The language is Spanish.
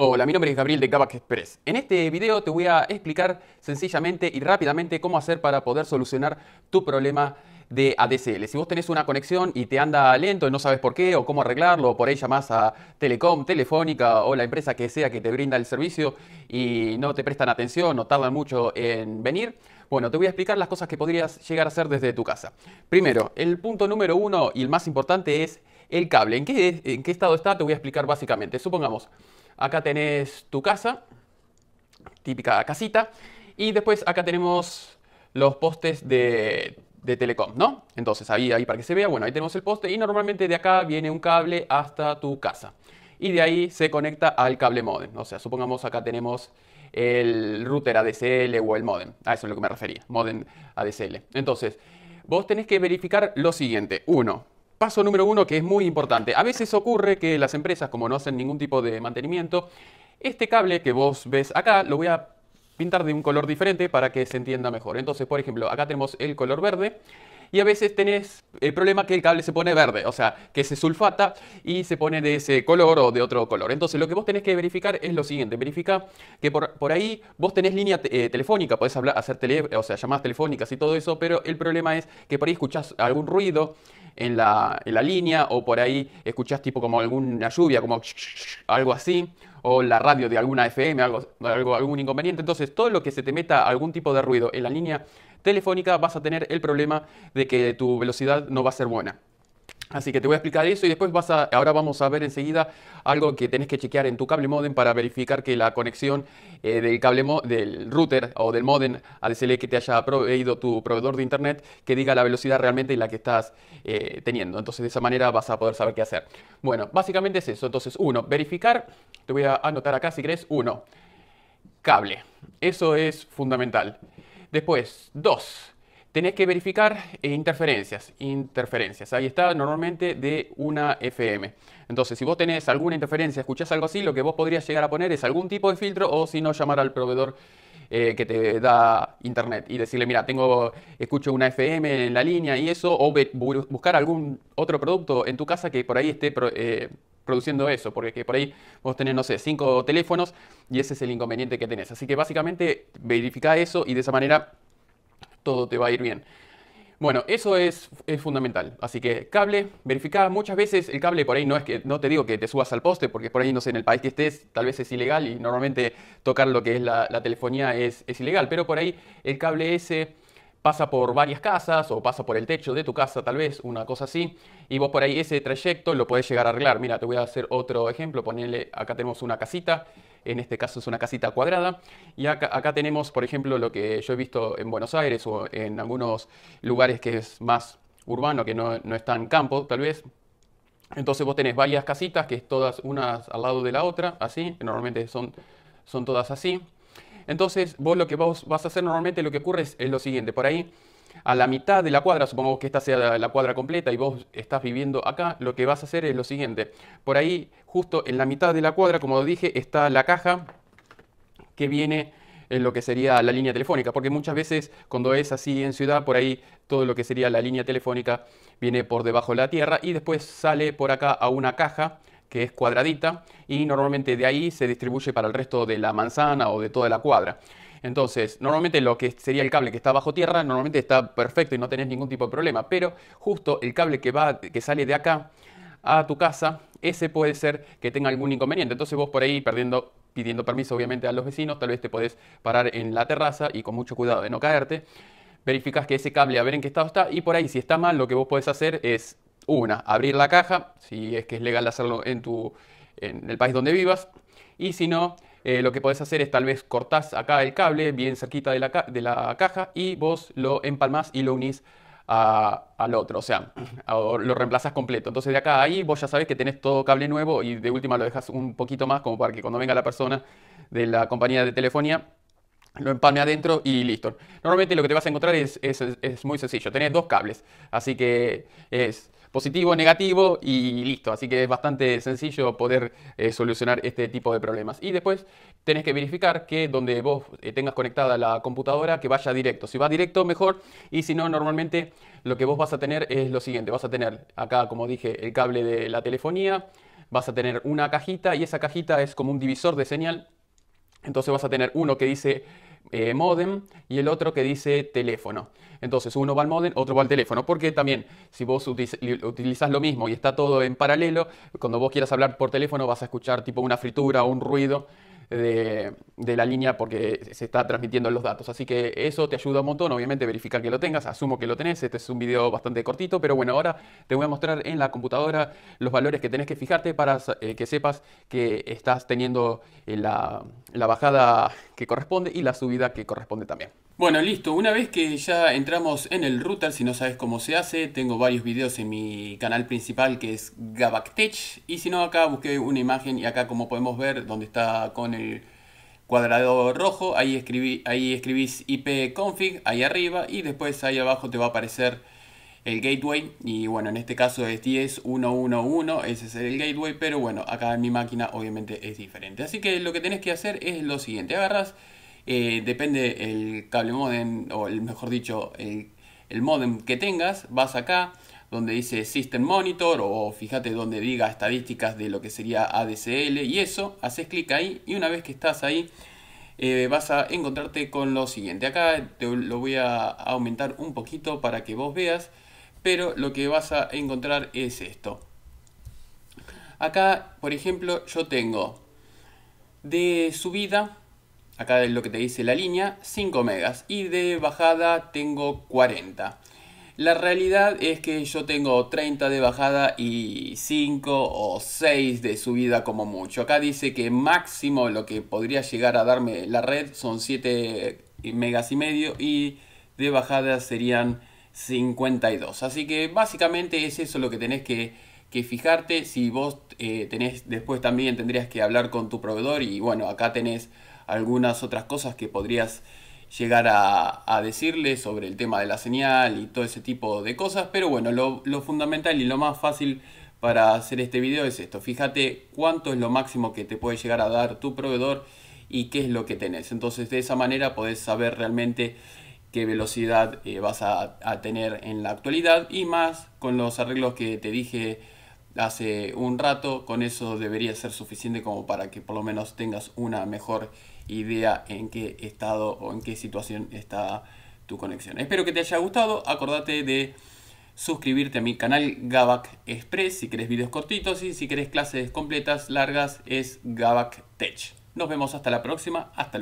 Hola, mi nombre es Gabriel de Gabac Express. En este video te voy a explicar sencillamente y rápidamente cómo hacer para poder solucionar tu problema de ADSL. Si vos tenés una conexión y te anda lento y no sabes por qué o cómo arreglarlo, por ahí llamás a Telecom, Telefónica o la empresa que sea que te brinda el servicio y no te prestan atención o tardan mucho en venir, bueno, te voy a explicar las cosas que podrías llegar a hacer desde tu casa. Primero, el punto número uno y el más importante es el cable. ¿En qué, estado está? Te voy a explicar básicamente. Supongamos, acá tenés tu casa, típica casita, y después acá tenemos los postes de, telecom, ¿no? Entonces ahí, ahí para que se vea, bueno, ahí tenemos el poste y normalmente de acá viene un cable hasta tu casa. Y de ahí se conecta al cable modem. O sea, supongamos acá tenemos el router ADSL o el modem. A eso es lo que me refería, modem ADSL. Entonces, vos tenés que verificar lo siguiente. Uno, Paso número uno que es muy importante. A veces ocurre que las empresas, como no hacen ningún tipo de mantenimiento, este cable que vos ves acá lo voy a pintar de un color diferente para que se entienda mejor. Entonces, por ejemplo, acá tenemos el color verde y a veces tenés el problema que el cable se pone verde, o sea, que se sulfata y se pone de ese color o de otro color. Entonces, lo que vos tenés que verificar es lo siguiente, verifica que por, por ahí vos tenés línea eh, telefónica, podés hablar, hacer tele, o sea, llamadas telefónicas y todo eso, pero el problema es que por ahí escuchás algún ruido en la, línea o por ahí escuchás tipo como alguna lluvia, como algo así, o la radio de alguna FM, algo, algo, algún inconveniente. Entonces, todo lo que se te meta algún tipo de ruido en la línea telefónica vas a tener el problema de que tu velocidad no va a ser buena. Así que te voy a explicar eso y después vas a, ahora vamos a ver enseguida algo que tenés que chequear en tu cable modem para verificar que la conexión eh, del cable del router o del modem ADSL que te haya proveído tu proveedor de internet que diga la velocidad realmente en la que estás eh, teniendo. Entonces de esa manera vas a poder saber qué hacer. Bueno, básicamente es eso. Entonces uno, verificar. Te voy a anotar acá si crees Uno, cable. Eso es fundamental. Después, dos, tenés que verificar eh, interferencias. Interferencias, ahí está, normalmente de una FM. Entonces, si vos tenés alguna interferencia, escuchás algo así, lo que vos podrías llegar a poner es algún tipo de filtro o si no, llamar al proveedor. Eh, que te da internet y decirle, mira, tengo, escucho una FM en la línea y eso, o buscar algún otro producto en tu casa que por ahí esté eh, produciendo eso, porque por ahí vos tenés, no sé, cinco teléfonos y ese es el inconveniente que tenés. Así que básicamente verifica eso y de esa manera todo te va a ir bien. Bueno, eso es, es, fundamental. Así que cable, verifica. Muchas veces el cable por ahí no es que no te digo que te subas al poste, porque por ahí no sé, en el país que estés, tal vez es ilegal y normalmente tocar lo que es la, telefonía es, es, ilegal. Pero por ahí el cable ese pasa por varias casas o pasa por el techo de tu casa tal vez, una cosa así, y vos por ahí ese trayecto lo podés llegar a arreglar. Mira, te voy a hacer otro ejemplo, ponerle, acá tenemos una casita, en este caso es una casita cuadrada, y acá, tenemos, por ejemplo, lo que yo he visto en Buenos Aires o en algunos lugares que es más urbano, que no, no está en campo tal vez. Entonces vos tenés varias casitas que es todas unas al lado de la otra, así, normalmente son, son todas así. Entonces, vos lo que vos vas a hacer normalmente, lo que ocurre es, lo siguiente, por ahí a la mitad de la cuadra, supongamos que esta sea la, la, cuadra completa y vos estás viviendo acá, lo que vas a hacer es lo siguiente. Por ahí, justo en la mitad de la cuadra, como dije, está la caja que viene en lo que sería la línea telefónica, porque muchas veces cuando es así en ciudad, por ahí todo lo que sería la línea telefónica viene por debajo de la tierra y después sale por acá a una caja que es cuadradita y normalmente de ahí se distribuye para el resto de la manzana o de toda la cuadra. Entonces, normalmente lo que sería el cable que está bajo tierra, normalmente está perfecto y no tenés ningún tipo de problema, pero justo el cable que, va, que sale de acá a tu casa, ese puede ser que tenga algún inconveniente. Entonces vos por ahí pidiendo permiso obviamente a los vecinos, tal vez te podés parar en la terraza y con mucho cuidado de no caerte verificás que ese cable, a ver en qué estado está, y por ahí, si está mal, lo que vos podés hacer es una, abrir la caja, si es que es legal hacerlo en, tu, en el país donde vivas, y si no, eh, lo que podés hacer es tal vez cortás acá el cable bien cerquita de la, de la caja y vos lo empalmas y lo unís al otro, o sea, lo reemplazás completo. Entonces de acá a ahí vos ya sabés que tenés todo cable nuevo y de última lo dejas un poquito más como para que cuando venga la persona de la compañía de telefonía lo empalme adentro y listo. Normalmente lo que te vas a encontrar es, muy sencillo, tenés dos cables, así que es positivo, negativo y listo. Así que es bastante sencillo poder eh, solucionar este tipo de problemas. Y después tenés que verificar que donde vos eh, tengas conectada la computadora, que vaya directo. Si va directo, mejor. Y si no, normalmente lo que vos vas a tener es lo siguiente. Vas a tener acá, como dije, el cable de la telefonía. Vas a tener una cajita y esa cajita es como un divisor de señal. Entonces vas a tener uno que dice eh, modem y el otro que dice teléfono. Entonces uno va al modem, otro va al teléfono, porque también si vos utilizas lo mismo y está todo en paralelo, cuando vos quieras hablar por teléfono vas a escuchar tipo una fritura o un ruido de, la línea porque se está transmitiendo los datos. Así que eso te ayuda un montón, obviamente verificar que lo tengas, asumo que lo tenés, este es un video bastante cortito, pero bueno, ahora te voy a mostrar en la computadora los valores que tenés que fijarte para eh, que sepas que estás teniendo eh, la bajada que corresponde y la subida que corresponde también. Bueno, listo. Una vez que ya entramos en el router, si no sabes cómo se hace, tengo varios videos en mi canal principal que es GabacTech. Y si no, acá busqué una imagen y acá como podemos ver, donde está con el cuadrado rojo, ahí, escribí, ahí escribís ipconfig, ahí arriba, y después ahí abajo te va a aparecer el gateway. Y bueno, en este caso es 10111, ese es el gateway, pero bueno, acá en mi máquina obviamente es diferente. Así que lo que tenés que hacer es lo siguiente, agarras... Eh, depende el cable modem, o el, mejor dicho, el, modem que tengas, vas acá donde dice System Monitor o fíjate donde diga estadísticas de lo que sería ADSL y eso, haces clic ahí y una vez que estás ahí eh, vas a encontrarte con lo siguiente. Acá te lo voy a aumentar un poquito para que vos veas, pero lo que vas a encontrar es esto. Acá, por ejemplo, yo tengo de subida acá es lo que te dice la línea, 5 megas y de bajada tengo 40. La realidad es que yo tengo 30 de bajada y 5 o 6 de subida como mucho. Acá dice que máximo lo que podría llegar a darme la red son 7 megas y medio y de bajada serían 52. Así que básicamente es eso lo que tenés que, fijarte. Si vos eh, tenés, después también tendrías que hablar con tu proveedor y bueno, acá tenés algunas otras cosas que podrías llegar a, decirle sobre el tema de la señal y todo ese tipo de cosas. Pero bueno, lo, fundamental y lo más fácil para hacer este video es esto. Fíjate cuánto es lo máximo que te puede llegar a dar tu proveedor y qué es lo que tenés. Entonces de esa manera podés saber realmente qué velocidad eh, vas a, a tener en la actualidad y más con los arreglos que te dije hace un rato, con eso debería ser suficiente como para que por lo menos tengas una mejor idea en qué estado o en qué situación está tu conexión. Espero que te haya gustado. Acordate de suscribirte a mi canal Gabac Express si querés vídeos cortitos y si querés clases completas largas es Gabac Tech. Nos vemos hasta la próxima. Hasta luego.